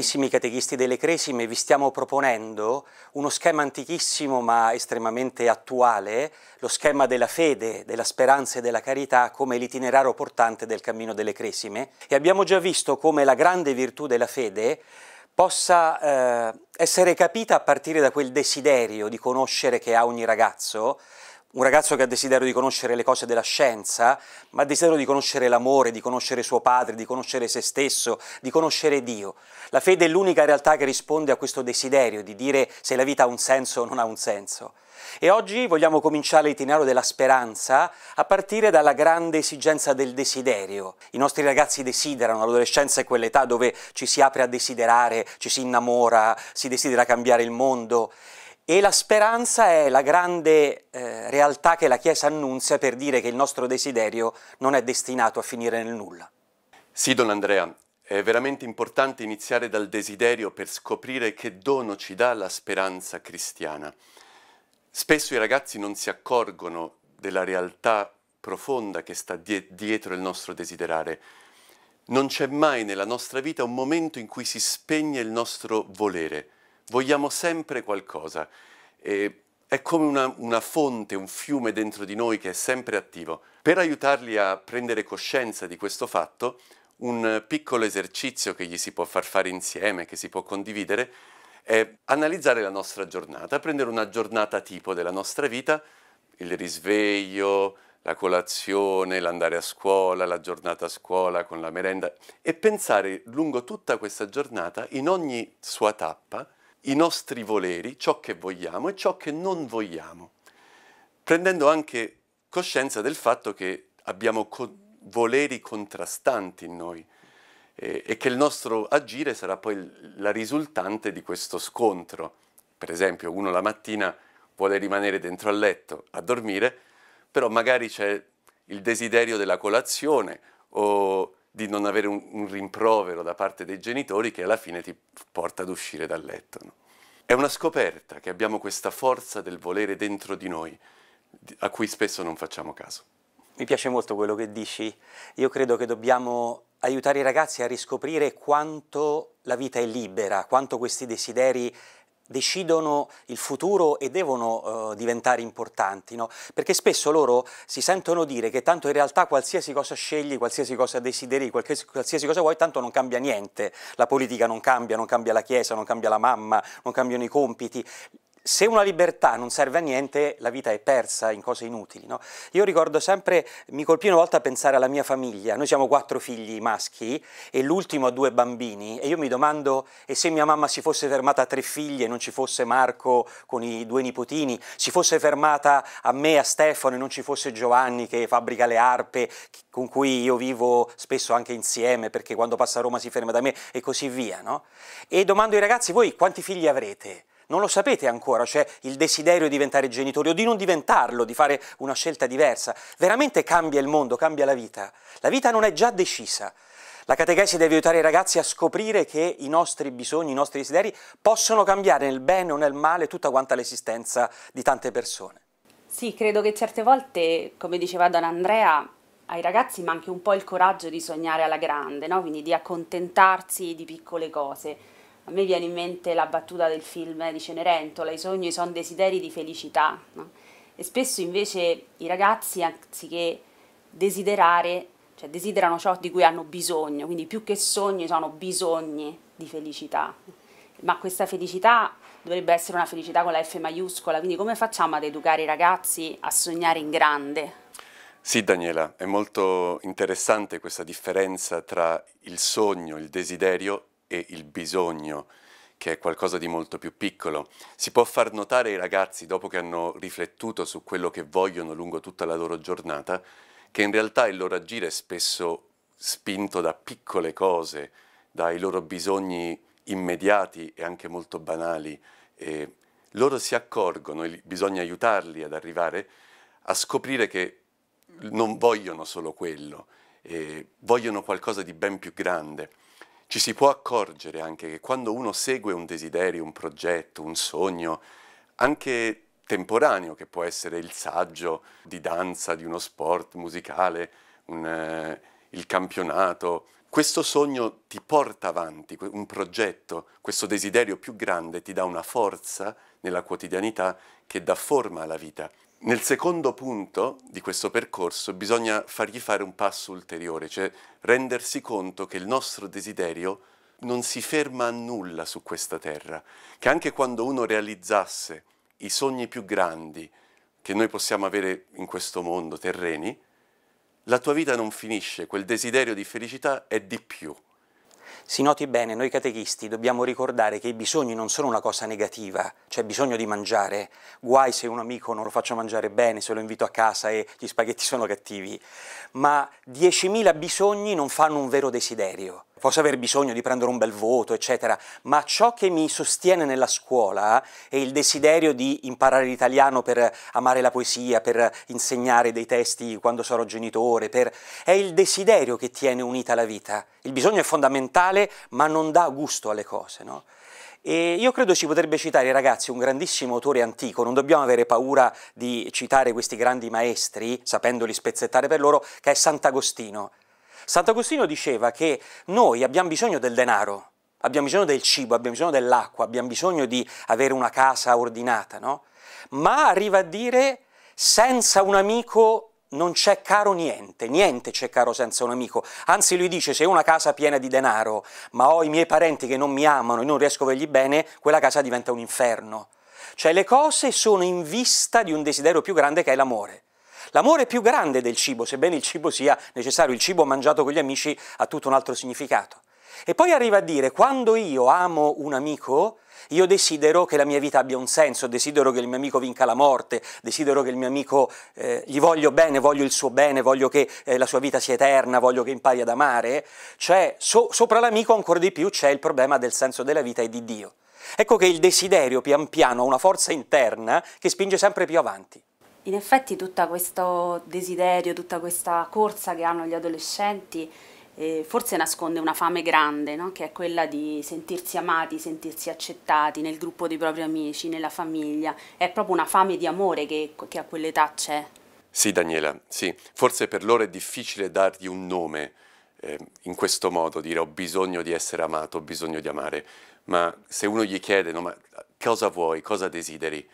Carissimi catechisti delle Cresime, vi stiamo proponendo uno schema antichissimo ma estremamente attuale, lo schema della fede, della speranza e della carità come l'itinerario portante del cammino delle Cresime e abbiamo già visto come la grande virtù della fede possa eh, essere capita a partire da quel desiderio di conoscere che ha ogni ragazzo, un ragazzo che ha desiderio di conoscere le cose della scienza, ma ha desiderio di conoscere l'amore, di conoscere suo padre, di conoscere se stesso, di conoscere Dio. La fede è l'unica realtà che risponde a questo desiderio di dire se la vita ha un senso o non ha un senso. E oggi vogliamo cominciare l'itinerario della speranza a partire dalla grande esigenza del desiderio. I nostri ragazzi desiderano, l'adolescenza è quell'età dove ci si apre a desiderare, ci si innamora, si desidera cambiare il mondo e la speranza è la grande eh, realtà che la Chiesa annunzia per dire che il nostro desiderio non è destinato a finire nel nulla. Sì, Don Andrea, è veramente importante iniziare dal desiderio per scoprire che dono ci dà la speranza cristiana. Spesso i ragazzi non si accorgono della realtà profonda che sta die dietro il nostro desiderare. Non c'è mai nella nostra vita un momento in cui si spegne il nostro volere vogliamo sempre qualcosa. E è come una, una, fonte, un fiume dentro di noi che è sempre attivo. Per aiutarli a prendere coscienza di questo fatto, un piccolo esercizio che gli si può far fare insieme, che si può condividere, è analizzare la nostra giornata, prendere una giornata tipo della nostra vita, il risveglio, la colazione, l'andare a scuola, la giornata a scuola con la merenda e pensare lungo tutta questa giornata, in ogni sua tappa, i nostri voleri, ciò che vogliamo e ciò che non vogliamo, prendendo anche coscienza del fatto che abbiamo co- voleri contrastanti in noi eh, e che il nostro agire sarà poi la risultante di questo scontro. Per esempio, uno la mattina vuole rimanere dentro al letto a dormire, però magari c'è il desiderio della colazione o di non avere un, un, rimprovero da parte dei genitori che alla fine ti porta ad uscire dal letto. No? È una scoperta che abbiamo questa forza del volere dentro di noi, a cui spesso non facciamo caso. Mi piace molto quello che dici. Io credo che dobbiamo aiutare i ragazzi a riscoprire quanto la vita è libera, quanto questi desideri decidono il futuro e devono uh, diventare importanti, no? perché spesso loro si sentono dire che tanto in realtà qualsiasi cosa scegli, qualsiasi cosa desideri, qualsiasi, qualsiasi, cosa vuoi, tanto non cambia niente, la politica non cambia, non cambia la Chiesa, non cambia la mamma, non cambiano i compiti, se una libertà non serve a niente, la vita è persa in cose inutili. No? Io ricordo sempre, mi colpì una volta pensare alla mia famiglia, noi siamo quattro figli maschi e l'ultimo ha due bambini e io mi domando, e se mia mamma si fosse fermata a tre figli e non ci fosse Marco con i due nipotini, si fosse fermata a me, a Stefano e non ci fosse Giovanni che fabbrica le arpe, con cui io vivo spesso anche insieme perché quando passa a Roma si ferma da me e così via. No? E domando ai ragazzi, voi quanti figli avrete? non lo sapete ancora, cioè il desiderio di diventare genitori o di non diventarlo, di fare una scelta diversa. Veramente cambia il mondo, cambia la vita. La vita non è già decisa. La catechesi deve aiutare i ragazzi a scoprire che i nostri bisogni, i nostri desideri possono cambiare nel bene o nel male tutta quanta l'esistenza di tante persone. Sì, credo che certe volte, come diceva Don Andrea, ai ragazzi manchi un po' il coraggio di sognare alla grande, no? quindi di accontentarsi di piccole cose a me viene in mente la battuta del film di Cenerentola, i sogni sono desideri di felicità, no? e spesso invece i ragazzi, anziché desiderare, cioè desiderano ciò di cui hanno bisogno, quindi più che sogni sono bisogni di felicità, ma questa felicità dovrebbe essere una felicità con la F maiuscola, quindi come facciamo ad educare i ragazzi a sognare in grande? Sì Daniela, è molto interessante questa differenza tra il sogno, il desiderio e il bisogno, che è qualcosa di molto più piccolo. Si può far notare ai ragazzi, dopo che hanno riflettuto su quello che vogliono lungo tutta la loro giornata, che in realtà il loro agire è spesso spinto da piccole cose, dai loro bisogni immediati e anche molto banali. E loro si accorgono, e bisogna aiutarli ad arrivare a scoprire che non vogliono solo quello, vogliono qualcosa di ben più grande. Ci si può accorgere anche che quando uno segue un desiderio, un progetto, un sogno, anche temporaneo, che può essere il saggio di danza, di uno sport musicale, un, eh, il campionato, questo sogno ti porta avanti, un progetto, questo desiderio più grande ti dà una forza nella quotidianità che dà forma alla vita. Nel secondo punto di questo percorso bisogna fargli fare un passo ulteriore, cioè rendersi conto che il nostro desiderio non si ferma a nulla su questa terra, che anche quando uno realizzasse i sogni più grandi che noi possiamo avere in questo mondo terreni, la tua vita non finisce, quel desiderio di felicità è di più. Si noti bene, noi catechisti dobbiamo ricordare che i bisogni non sono una cosa negativa, c'è cioè bisogno di mangiare, guai se un amico non lo faccio mangiare bene, se lo invito a casa e gli spaghetti sono cattivi, ma 10.000 bisogni non fanno un vero desiderio posso aver bisogno di prendere un bel voto, eccetera, ma ciò che mi sostiene nella scuola è il desiderio di imparare l'italiano per amare la poesia, per insegnare dei testi quando sarò genitore, per... è il desiderio che tiene unita la vita. Il bisogno è fondamentale, ma non dà gusto alle cose, no? E io credo si potrebbe citare, ragazzi, un grandissimo autore antico, non dobbiamo avere paura di citare questi grandi maestri, sapendoli spezzettare per loro, che è Sant'Agostino. Sant'Agostino diceva che noi abbiamo bisogno del denaro, abbiamo bisogno del cibo, abbiamo bisogno dell'acqua, abbiamo bisogno di avere una casa ordinata, no? Ma arriva a dire senza un amico non c'è caro niente, niente c'è caro senza un amico. Anzi lui dice se ho una casa piena di denaro, ma ho i miei parenti che non mi amano e non riesco a vedergli bene, quella casa diventa un inferno. Cioè le cose sono in vista di un desiderio più grande che è l'amore. L'amore più grande del cibo, sebbene il cibo sia necessario, il cibo mangiato con gli amici ha tutto un altro significato. E poi arriva a dire, quando io amo un amico, io desidero che la mia vita abbia un senso, desidero che il mio amico vinca la morte, desidero che il mio amico eh, gli voglio bene, voglio il suo bene, voglio che eh, la sua vita sia eterna, voglio che impari ad amare. Cioè, so, sopra l'amico ancora di più c'è il problema del senso della vita e di Dio. Ecco che il desiderio pian piano ha una forza interna che spinge sempre più avanti. In effetti tutto questo desiderio, tutta questa corsa che hanno gli adolescenti eh, forse nasconde una fame grande, no? che è quella di sentirsi amati, sentirsi accettati nel gruppo dei propri amici, nella famiglia. È proprio una fame di amore che, che a quell'età c'è. Sì Daniela, sì, forse per loro è difficile dargli un nome eh, in questo modo, dire ho bisogno di essere amato, ho bisogno di amare, ma se uno gli chiede no, ma cosa vuoi, cosa desideri,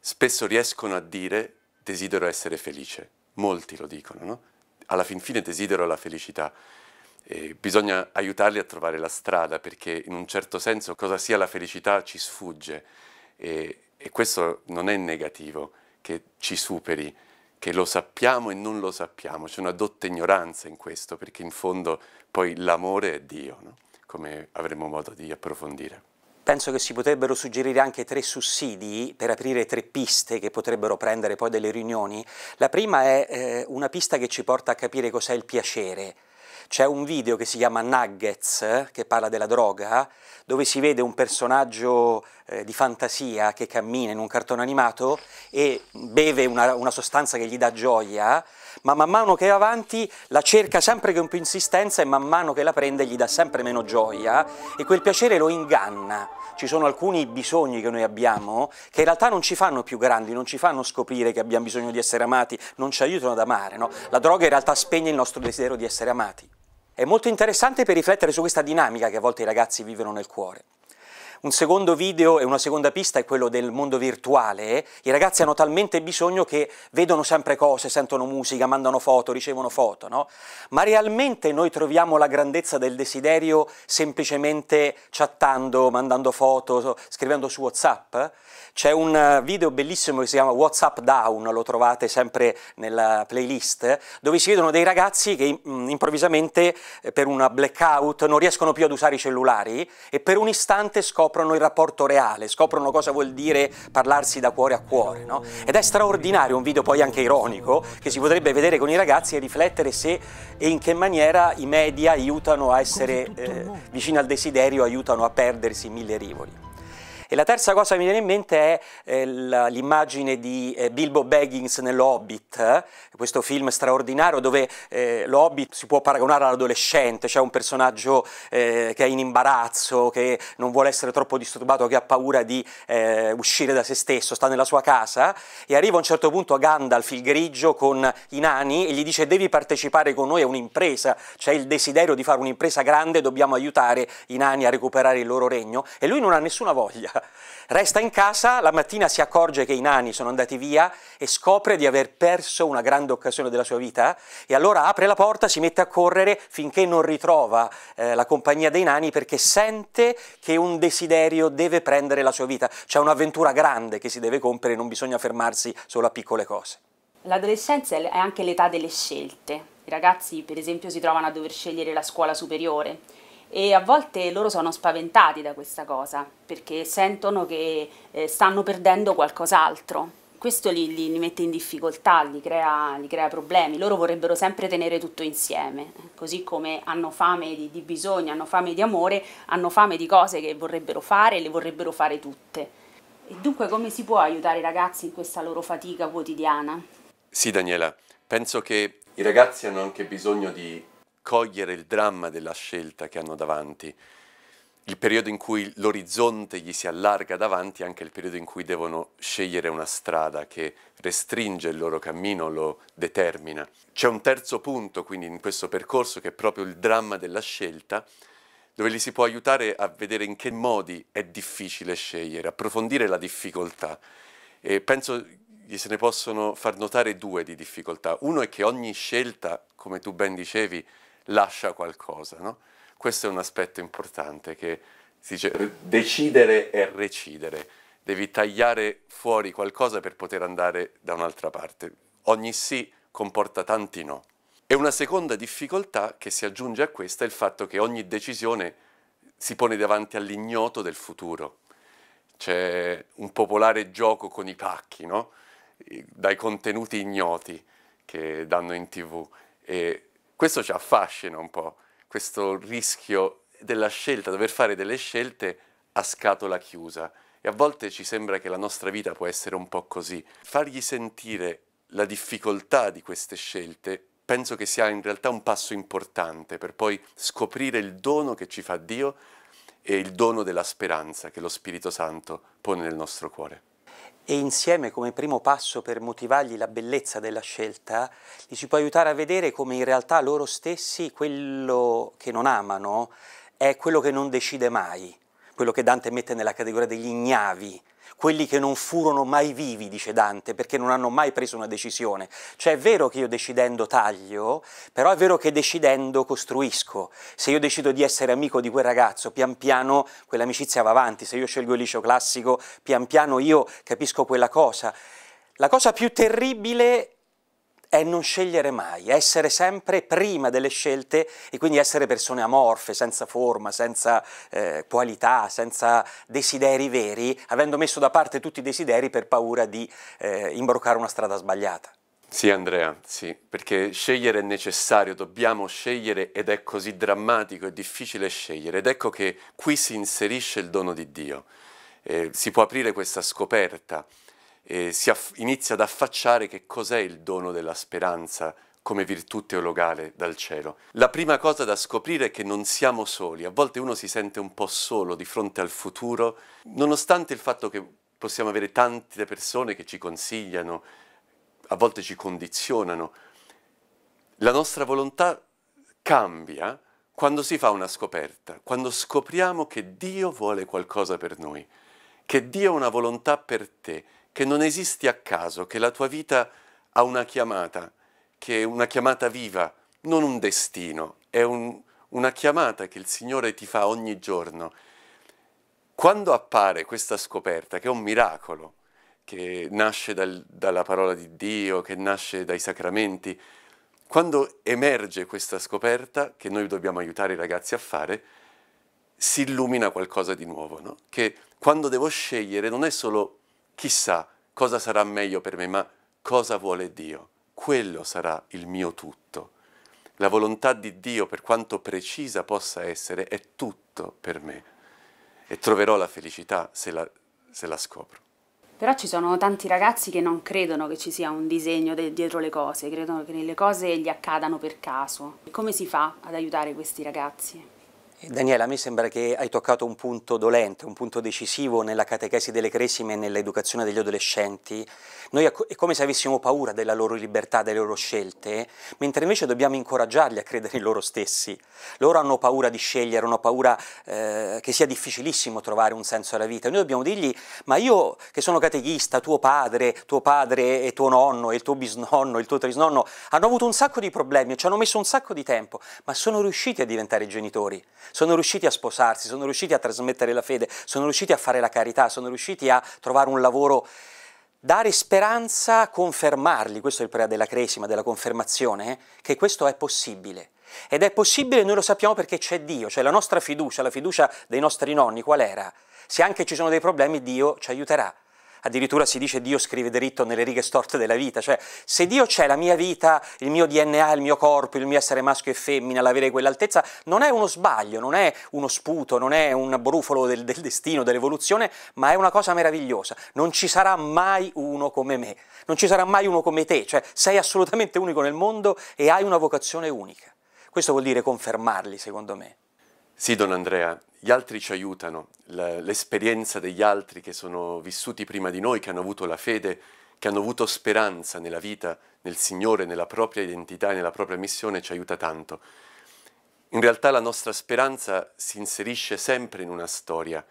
spesso riescono a dire desidero essere felice. Molti lo dicono, no? Alla fin fine desidero la felicità. E bisogna aiutarli a trovare la strada perché in un certo senso cosa sia la felicità ci sfugge e, e questo non è negativo che ci superi, che lo sappiamo e non lo sappiamo, c'è una dotta ignoranza in questo perché in fondo poi l'amore è Dio, no? come avremo modo di approfondire. Penso che si potrebbero suggerire anche tre sussidi per aprire tre piste che potrebbero prendere poi delle riunioni. La prima è eh, una pista che ci porta a capire cos'è il piacere, c'è un video che si chiama Nuggets, che parla della droga, dove si vede un personaggio eh, di fantasia che cammina in un cartone animato e beve una, una sostanza che gli dà gioia, ma man mano che va avanti la cerca sempre con più insistenza e man mano che la prende gli dà sempre meno gioia e quel piacere lo inganna. Ci sono alcuni bisogni che noi abbiamo che in realtà non ci fanno più grandi, non ci fanno scoprire che abbiamo bisogno di essere amati, non ci aiutano ad amare. No? La droga in realtà spegne il nostro desiderio di essere amati. È molto interessante per riflettere su questa dinamica che a volte i ragazzi vivono nel cuore. Un secondo video e una seconda pista è quello del mondo virtuale. I ragazzi hanno talmente bisogno che vedono sempre cose, sentono musica, mandano foto, ricevono foto, no? Ma realmente noi troviamo la grandezza del desiderio semplicemente chattando, mandando foto, scrivendo su WhatsApp? C'è un eh, video bellissimo che si chiama WhatsApp Down, lo trovate sempre nella playlist, dove si vedono dei ragazzi che mm, improvvisamente eh, per una blackout non riescono più ad usare i cellulari e per un istante scoprono scoprono il rapporto reale, scoprono cosa vuol dire parlarsi da cuore a cuore. No? Ed è straordinario un video poi anche ironico che si potrebbe vedere con i ragazzi e riflettere se e in che maniera i media aiutano a essere eh, vicini al desiderio, aiutano a perdersi mille rivoli. E la terza cosa che mi viene in mente è eh, l'immagine di eh, Bilbo Baggins nell'Hobbit, eh, questo film straordinario dove l'Hobbit si può paragonare all'adolescente, c'è cioè un personaggio che è in imbarazzo, che non vuole essere troppo disturbato, che ha paura di uscire da se stesso, sta nella sua casa e arriva a un certo punto Gandalf il grigio con i nani e gli dice devi partecipare con noi a un'impresa, c'è il desiderio di fare un'impresa grande, dobbiamo aiutare i nani a recuperare il loro regno e lui non ha nessuna voglia Resta in casa, la mattina si accorge che i nani sono andati via e scopre di aver perso una grande occasione della sua vita e allora apre la porta, si mette a correre finché non ritrova eh, la compagnia dei nani perché sente che un desiderio deve prendere la sua vita. C'è un'avventura grande che si deve compiere, non bisogna fermarsi solo a piccole cose. L'adolescenza è anche l'età delle scelte. I ragazzi, per esempio, si trovano a dover scegliere la scuola superiore e a volte loro sono spaventati da questa cosa perché sentono che eh, stanno perdendo qualcos'altro. Questo li, li, li, mette in difficoltà, li crea, li crea, problemi, loro vorrebbero sempre tenere tutto insieme, eh, così come hanno fame di, di bisogno, hanno fame di amore, hanno fame di cose che vorrebbero fare e le vorrebbero fare tutte. E dunque come si può aiutare i ragazzi in questa loro fatica quotidiana? Sì Daniela, penso che i ragazzi hanno anche bisogno di cogliere il dramma della scelta che hanno davanti. Il periodo in cui l'orizzonte gli si allarga davanti è anche il periodo in cui devono scegliere una strada che restringe il loro cammino, lo determina. C'è un terzo punto quindi in questo percorso che è proprio il dramma della scelta, dove li si può aiutare a vedere in che modi è difficile scegliere, approfondire la difficoltà. E penso gli se ne possono far notare due di difficoltà. Uno è che ogni scelta, come tu ben dicevi, lascia qualcosa. No? Questo è un aspetto importante che si dice decidere è recidere, devi tagliare fuori qualcosa per poter andare da un'altra parte. Ogni sì comporta tanti no. E una seconda difficoltà che si aggiunge a questa è il fatto che ogni decisione si pone davanti all'ignoto del futuro. C'è un popolare gioco con i pacchi, no? dai contenuti ignoti che danno in tv e questo ci affascina un po', questo rischio della scelta, dover fare delle scelte a scatola chiusa. E a volte ci sembra che la nostra vita può essere un po' così. Fargli sentire la difficoltà di queste scelte penso che sia in realtà un passo importante per poi scoprire il dono che ci fa Dio e il dono della speranza che lo Spirito Santo pone nel nostro cuore e insieme come primo passo per motivargli la bellezza della scelta, gli si può aiutare a vedere come in realtà loro stessi quello che non amano è quello che non decide mai quello che Dante mette nella categoria degli ignavi, quelli che non furono mai vivi, dice Dante, perché non hanno mai preso una decisione. Cioè è vero che io decidendo taglio, però è vero che decidendo costruisco. Se io decido di essere amico di quel ragazzo, pian piano quell'amicizia va avanti, se io scelgo il liceo classico, pian piano io capisco quella cosa. La cosa più terribile è non scegliere mai, essere sempre prima delle scelte e quindi essere persone amorfe, senza forma, senza eh, qualità, senza desideri veri, avendo messo da parte tutti i desideri per paura di eh, imbroccare una strada sbagliata. Sì Andrea, sì, perché scegliere è necessario, dobbiamo scegliere ed è così drammatico e difficile scegliere ed ecco che qui si inserisce il dono di Dio, eh, si può aprire questa scoperta eh, si inizia ad affacciare che cos'è il dono della speranza come virtù teologale dal cielo. La prima cosa da scoprire è che non siamo soli, a volte uno si sente un po' solo di fronte al futuro, nonostante il fatto che possiamo avere tante persone che ci consigliano, a volte ci condizionano, la nostra volontà cambia quando si fa una scoperta, quando scopriamo che Dio vuole qualcosa per noi, che Dio ha una volontà per te, che non esisti a caso, che la tua vita ha una chiamata, che è una chiamata viva, non un destino, è un, una chiamata che il Signore ti fa ogni giorno. Quando appare questa scoperta, che è un miracolo, che nasce dal, dalla parola di Dio, che nasce dai sacramenti, quando emerge questa scoperta, che noi dobbiamo aiutare i ragazzi a fare, si illumina qualcosa di nuovo, no? che quando devo scegliere non è solo chissà cosa sarà meglio per me, ma cosa vuole Dio? Quello sarà il mio tutto. La volontà di Dio, per quanto precisa possa essere, è tutto per me e troverò la felicità se la, se la scopro. Però ci sono tanti ragazzi che non credono che ci sia un disegno dietro le cose, credono che le cose gli accadano per caso. Come si fa ad aiutare questi ragazzi? Eh, Daniela, a me sembra che hai toccato un punto dolente, un punto decisivo nella catechesi delle cresime e nell'educazione degli adolescenti. Noi è come se avessimo paura della loro libertà, delle loro scelte, mentre invece dobbiamo incoraggiarli a credere in loro stessi. Loro hanno paura di scegliere, hanno paura eh, che sia difficilissimo trovare un senso alla vita. Noi dobbiamo dirgli, ma io che sono catechista, tuo padre, tuo padre e tuo nonno e il tuo bisnonno, il tuo trisnonno, hanno avuto un sacco di problemi, ci hanno messo un sacco di tempo, ma sono riusciti a diventare genitori sono riusciti a sposarsi, sono riusciti a trasmettere la fede, sono riusciti a fare la carità, sono riusciti a trovare un lavoro dare speranza, confermarli, questo è il pre della cresima, della confermazione, eh? che questo è possibile. Ed è possibile, noi lo sappiamo perché c'è Dio, cioè la nostra fiducia, la fiducia dei nostri nonni, qual era? Se anche ci sono dei problemi, Dio ci aiuterà addirittura si dice Dio scrive dritto nelle righe storte della vita, cioè se Dio c'è la mia vita, il mio DNA, il mio corpo, il mio essere maschio e femmina, l'avere quell'altezza, non è uno sbaglio, non è uno sputo, non è un brufolo del, del destino, dell'evoluzione, ma è una cosa meravigliosa, non ci sarà mai uno come me, non ci sarà mai uno come te, cioè sei assolutamente unico nel mondo e hai una vocazione unica. Questo vuol dire confermarli, secondo me. Sì, don Andrea, gli altri ci aiutano, l'esperienza degli altri che sono vissuti prima di noi, che hanno avuto la fede, che hanno avuto speranza nella vita, nel Signore, nella propria identità e nella propria missione, ci aiuta tanto. In realtà la nostra speranza si inserisce sempre in una storia.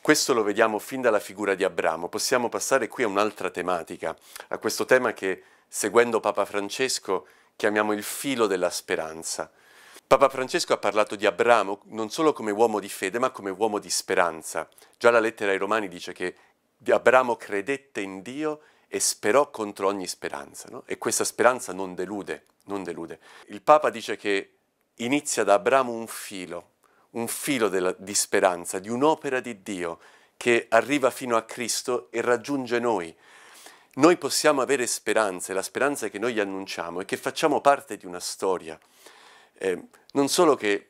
Questo lo vediamo fin dalla figura di Abramo. Possiamo passare qui a un'altra tematica, a questo tema che, seguendo Papa Francesco, chiamiamo il filo della speranza. Papa Francesco ha parlato di Abramo non solo come uomo di fede, ma come uomo di speranza. Già la lettera ai Romani dice che Abramo credette in Dio e sperò contro ogni speranza, no? e questa speranza non delude, non delude. Il Papa dice che inizia da Abramo un filo, un filo della, di speranza, di un'opera di Dio che arriva fino a Cristo e raggiunge noi. Noi possiamo avere speranze, la speranza che noi annunciamo è che facciamo parte di una storia, eh, non solo che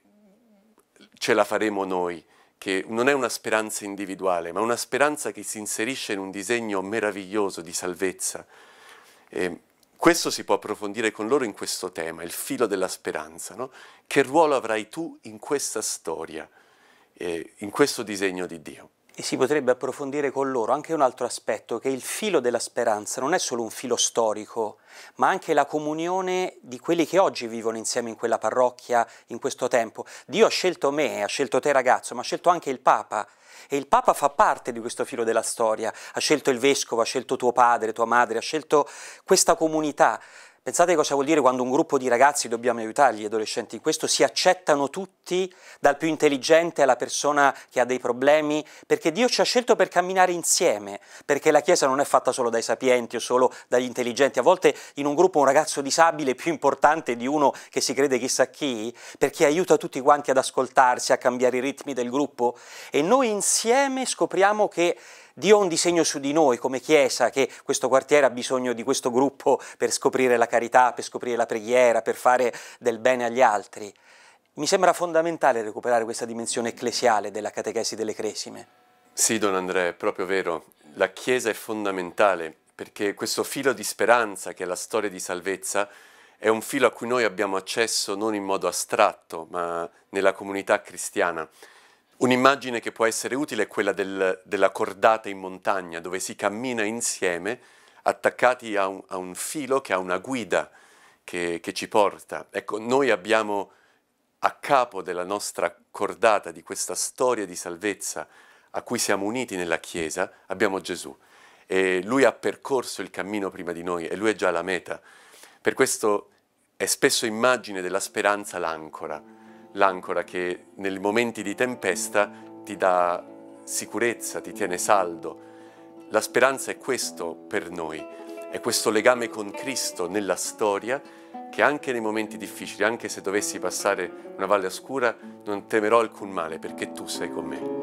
ce la faremo noi, che non è una speranza individuale, ma una speranza che si inserisce in un disegno meraviglioso di salvezza. Eh, questo si può approfondire con loro in questo tema, il filo della speranza. No? Che ruolo avrai tu in questa storia, eh, in questo disegno di Dio? E si potrebbe approfondire con loro anche un altro aspetto, che il filo della speranza non è solo un filo storico, ma anche la comunione di quelli che oggi vivono insieme in quella parrocchia, in questo tempo. Dio ha scelto me, ha scelto te ragazzo, ma ha scelto anche il Papa. E il Papa fa parte di questo filo della storia. Ha scelto il Vescovo, ha scelto tuo padre, tua madre, ha scelto questa comunità. Pensate cosa vuol dire quando un gruppo di ragazzi, dobbiamo aiutarli, gli adolescenti in questo, si accettano tutti, dal più intelligente alla persona che ha dei problemi, perché Dio ci ha scelto per camminare insieme, perché la Chiesa non è fatta solo dai sapienti o solo dagli intelligenti, a volte in un gruppo un ragazzo disabile è più importante di uno che si crede chissà chi, perché aiuta tutti quanti ad ascoltarsi, a cambiare i ritmi del gruppo e noi insieme scopriamo che Dio ha un disegno su di noi come Chiesa, che questo quartiere ha bisogno di questo gruppo per scoprire la carità, per scoprire la preghiera, per fare del bene agli altri. Mi sembra fondamentale recuperare questa dimensione ecclesiale della catechesi delle cresime. Sì, don Andrea, è proprio vero. La Chiesa è fondamentale perché questo filo di speranza che è la storia di salvezza è un filo a cui noi abbiamo accesso non in modo astratto, ma nella comunità cristiana. Un'immagine che può essere utile è quella del, della cordata in montagna, dove si cammina insieme attaccati a un, a un filo che ha una guida che, che ci porta. Ecco, noi abbiamo a capo della nostra cordata, di questa storia di salvezza a cui siamo uniti nella Chiesa, abbiamo Gesù. E lui ha percorso il cammino prima di noi e lui è già la meta. Per questo è spesso immagine della speranza l'ancora l'ancora che nei momenti di tempesta ti dà sicurezza, ti tiene saldo. La speranza è questo per noi, è questo legame con Cristo nella storia che anche nei momenti difficili, anche se dovessi passare una valle oscura, non temerò alcun male perché tu sei con me.